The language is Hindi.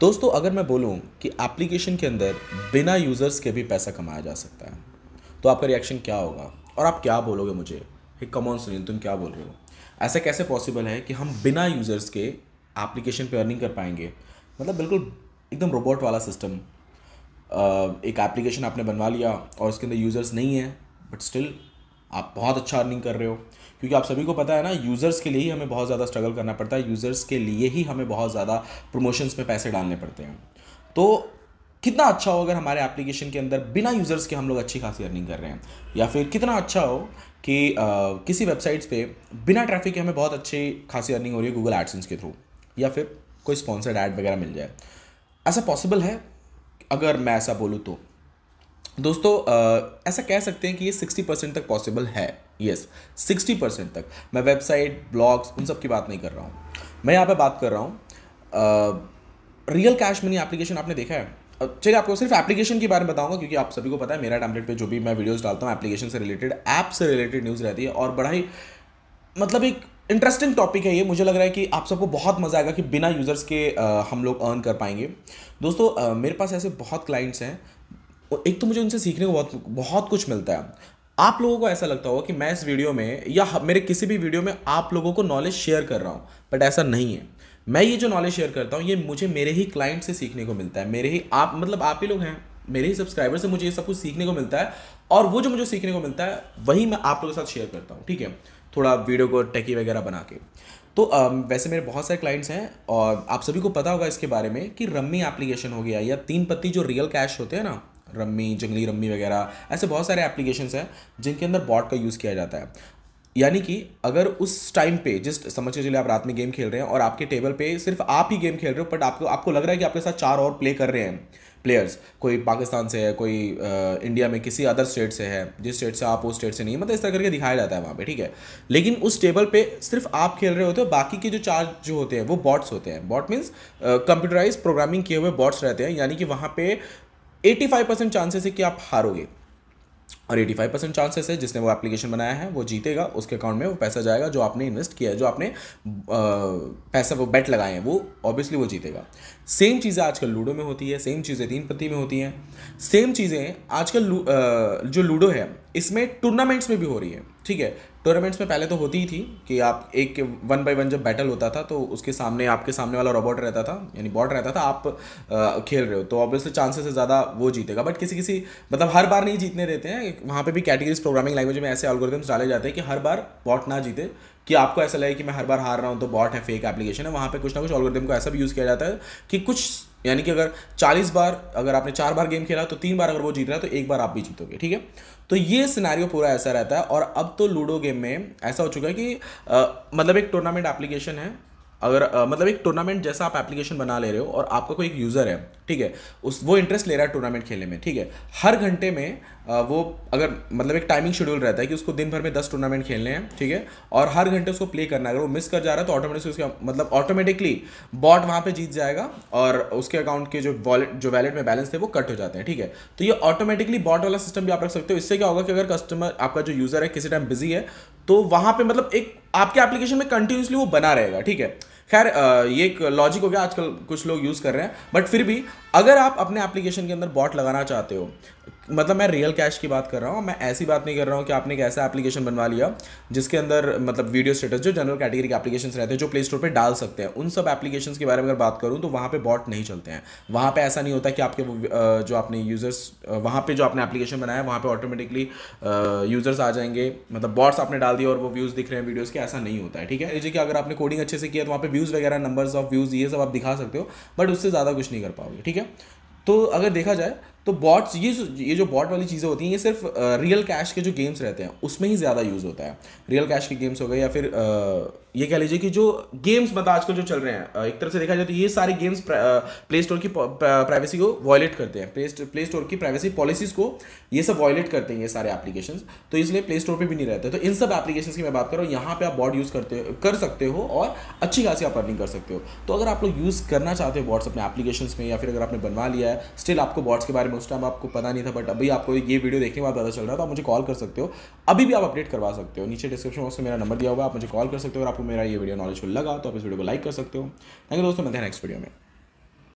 दोस्तों अगर मैं बोलूँ कि एप्लीकेशन के अंदर बिना यूज़र्स के भी पैसा कमाया जा सकता है तो आपका रिएक्शन क्या होगा और आप क्या बोलोगे मुझे हे कमॉन सुनील तुम क्या बोल रहे हो ऐसा कैसे पॉसिबल है कि हम बिना यूज़र्स के एप्लीकेशन पे अर्निंग कर पाएंगे मतलब बिल्कुल एकदम रोबोट वाला सिस्टम एक एप्लीकेशन आपने बनवा लिया और उसके अंदर यूज़र्स नहीं है बट स्टिल आप बहुत अच्छा अर्निंग कर रहे हो क्योंकि आप सभी को पता है ना यूज़र्स के लिए ही हमें बहुत ज़्यादा स्ट्रगल करना पड़ता है यूज़र्स के लिए ही हमें बहुत ज़्यादा प्रमोशंस में पैसे डालने पड़ते हैं तो कितना अच्छा हो अगर हमारे एप्लीकेशन के अंदर बिना यूज़र्स के हम लोग अच्छी खासी अर्निंग कर रहे हैं या फिर कितना अच्छा हो कि आ, किसी वेबसाइट्स पे बिना ट्रैफिक के हमें बहुत अच्छी खासी अर्निंग हो रही है गूगल एडसेंस के थ्रू या फिर कोई स्पॉन्सर्ड ऐड वगैरह मिल जाए ऐसा पॉसिबल है अगर मैं ऐसा बोलूँ तो दोस्तों आ, ऐसा कह सकते हैं कि ये सिक्सटी परसेंट तक पॉसिबल है यस सिक्सटी परसेंट तक मैं वेबसाइट ब्लॉग्स उन सब की बात नहीं कर रहा हूँ मैं यहाँ पे बात कर रहा हूँ रियल कैश मनी एप्लीकेशन आपने देखा है चलिए आपको सिर्फ एप्लीकेशन के बारे में बताऊंगा क्योंकि आप सभी को पता है मेरा टैबलेट पे जो भी मैं वीडियोस डालता हूँ एप्लीकेशन से रिलेटेड ऐप से रिलेटेड न्यूज़ रहती है और बड़ा ही मतलब एक इंटरेस्टिंग टॉपिक है ये मुझे लग रहा है कि आप सबको बहुत मज़ा आएगा कि बिना यूज़र्स के आ, हम लोग अर्न कर पाएंगे दोस्तों आ, मेरे पास ऐसे बहुत क्लाइंट्स हैं और एक तो मुझे उनसे सीखने को बहुत बहुत कुछ मिलता है आप लोगों को ऐसा लगता होगा कि मैं इस वीडियो में या मेरे किसी भी वीडियो में आप लोगों को नॉलेज शेयर कर रहा हूँ बट ऐसा नहीं है मैं ये जो नॉलेज शेयर करता हूँ ये मुझे मेरे ही क्लाइंट से सीखने को मिलता है मेरे ही आप मतलब आप ही लोग हैं मेरे ही सब्सक्राइबर से मुझे ये सब कुछ सीखने को मिलता है और वो जो मुझे सीखने को मिलता है वही मैं आप लोगों के साथ शेयर करता हूँ ठीक है थोड़ा वीडियो को टेकी वगैरह बना के तो वैसे मेरे बहुत सारे क्लाइंट्स हैं और आप सभी को पता होगा इसके बारे में कि रम्मी एप्लीकेशन हो गया या तीन पत्ती जो रियल कैश होते हैं ना रम्मी जंगली रम्मी वगैरह ऐसे बहुत सारे एप्लीकेशन हैं जिनके अंदर बॉट का यूज़ किया जाता है यानी कि अगर उस टाइम पे जिस समझ के चलिए आप रात में गेम खेल रहे हैं और आपके टेबल पे सिर्फ आप ही गेम खेल रहे हो बट आपको आपको लग रहा है कि आपके साथ चार और प्ले कर रहे हैं प्लेयर्स कोई पाकिस्तान से है कोई आ, इंडिया में किसी अदर स्टेट से है जिस स्टेट से आप उस स्टेट से नहीं मतलब इस तरह करके दिखाया जाता है वहाँ पे ठीक है लेकिन उस टेबल पे सिर्फ आप खेल रहे होते हो बाकी के जो चार जो होते हैं वो बॉट्स होते हैं बॉट मीन्स कंप्यूटराइज प्रोग्रामिंग किए हुए बॉट्स रहते हैं यानी कि वहाँ पे एटी फाइव परसेंट चांसेस है कि आप हारोगे और एटी फाइव परसेंट चांसेस है जिसने वो एप्लीकेशन बनाया है वो जीतेगा उसके अकाउंट में वो पैसा जाएगा जो आपने इन्वेस्ट किया है जो आपने आ, पैसा वो बेट लगाए हैं वो ऑब्वियसली वो जीतेगा सेम चीज़ें आजकल लूडो में होती है सेम चीज़ें तीन पत्ती में होती हैं सेम चीज़ें आजकल लू, जो लूडो है इसमें टूर्नामेंट्स में भी हो रही है ठीक है टूर्नामेंट्स में पहले तो होती ही थी कि आप एक वन बाई वन जब बैटल होता था तो उसके सामने आपके सामने वाला रोबोट रहता था यानी बॉट रहता था आप आ, खेल रहे हो तो ऑब्वियसली चांसेस से ज़्यादा वो जीतेगा बट किसी किसी मतलब हर बार नहीं जीतने देते हैं वहाँ पे भी कैटेगरीज प्रोग्रामिंग लैंग्वेज में ऐसे अलगोरिदम्स डाले जाते हैं कि हर बार बॉट ना जीते कि आपको ऐसा लगे कि मैं हर बार हार रहा हूँ तो बॉट है फेक एप्लीकेशन है वहाँ पर कुछ ना कुछ ऑलगोरिदम को ऐसा भी यूज़ किया जाता है कि कुछ यानी कि अगर 40 बार अगर आपने चार बार गेम खेला तो तीन बार अगर वो जीत रहा है तो एक बार आप भी जीतोगे ठीक है तो ये सिनारियो पूरा ऐसा रहता है और अब तो लूडो गेम में ऐसा हो चुका है कि आ, मतलब एक टूर्नामेंट एप्लीकेशन है अगर आ, मतलब एक टूर्नामेंट जैसा आप एप्लीकेशन बना ले रहे हो और आपका कोई एक यूज़र है ठीक है उस वो इंटरेस्ट ले रहा है टूर्नामेंट खेलने में ठीक है हर घंटे में वो अगर मतलब एक टाइमिंग शेड्यूल रहता है कि उसको दिन भर में दस टूर्नामेंट खेलने हैं ठीक है और हर घंटे उसको प्ले करना है अगर वो मिस कर जा रहा है तो ऑटोमेटिक उसका मतलब ऑटोमेटिकली बॉट वहाँ पर जीत जाएगा और उसके अकाउंट के जो वॉलेट जो वैलेट में बैलेंस थे वो कट हो जाते हैं ठीक है तो ये ऑटोमेटिकली बॉट वाला सिस्टम भी आप रख सकते हो इससे क्या होगा कि अगर कस्टमर आपका जो यूज़र है किसी टाइम बिजी है तो वहाँ पर मतलब एक आपके एप्लीकेशन में कंटिन्यूसली वो बना रहेगा ठीक है खैर ये एक लॉजिक हो गया आजकल कुछ लोग यूज़ कर रहे हैं बट फिर भी अगर आप अपने एप्लीकेशन के अंदर बॉट लगाना चाहते हो मतलब मैं रियल कैश की बात कर रहा हूँ मैं ऐसी बात नहीं कर रहा हूँ कि आपने एक ऐसा एप्लीकेशन बनवा लिया जिसके अंदर मतलब वीडियो स्टेटस जो जनरल कैटेगरी के एप्लीकेशन रहते हैं जो प्ले स्टोर पर डाल सकते हैं उन सब एप्लीकेशन के बारे में अगर बात करूँ तो वहाँ पर बॉट नहीं चलते हैं वहाँ पर ऐसा नहीं होता कि आपके जो आपने यूज़र्स वहाँ पर जो आपने एप्लीकेशन बनाया वहाँ पर ऑटोमेटिकली यूज़र्स आ जाएंगे मतलब बॉट्स आपने डाल दिए और वो व्यूज़ दिख रहे हैं वीडियोज़ के ऐसा नहीं होता है ठीक है जैसे कि अगर आपने कोडिंग अच्छे से किया तो वहाँ पर व्यूज़ वगैरह नंबर्स ऑफ व्यूज़ ये सब आप दिखा सकते हो बट उससे ज़्यादा कुछ नहीं कर पाओगे ठीक है तो अगर देखा जाए तो बॉट्स ये ये जो बॉट वाली चीज़ें होती हैं ये सिर्फ रियल कैश के जो गेम्स रहते हैं उसमें ही ज़्यादा यूज़ होता है रियल कैश के गेम्स हो गए या फिर आ, ये कह लीजिए कि जो गेम्स मतलब आजकल जो चल रहे हैं एक तरफ से देखा जाए तो ये सारे गेम्स प्ले स्टोर की प्राइवेसी को वॉयलेट करते हैं प्ले स्टोर की प्राइवेसी पॉलिसीज़ को ये सब वॉयलेट करते हैं ये सारे एप्लीकेशन तो इसलिए प्ले स्टोर पर भी नहीं रहते तो इन सब एप्लीकेशन की मैं बात कर रहा हूँ यहाँ पर आप बॉट यूज़ करते कर सकते हो और अच्छी खासी आप अर्निंग कर सकते हो तो अगर आप लोग यूज़ करना चाहते हो बॉट्स अपने एप्लीकेशन में या फिर अगर आपने बनवा लिया है स्टिल आपको बॉट्स के बारे एंड उस टाइम आपको पता नहीं था बट अभी आपको ये वीडियो देखने के बाद पता चल रहा था तो आप मुझे कॉल कर सकते हो अभी भी आप अपडेट करवा सकते हो नीचे डिस्क्रिप्शन बॉक्स में मेरा नंबर दिया होगा आप मुझे कॉल कर सकते हो और आपको मेरा ये वीडियो नॉलेज लगा तो आप इस वीडियो को लाइक कर सकते हो थैंक यू दोस्तों मैं नेक्स्ट वीडियो में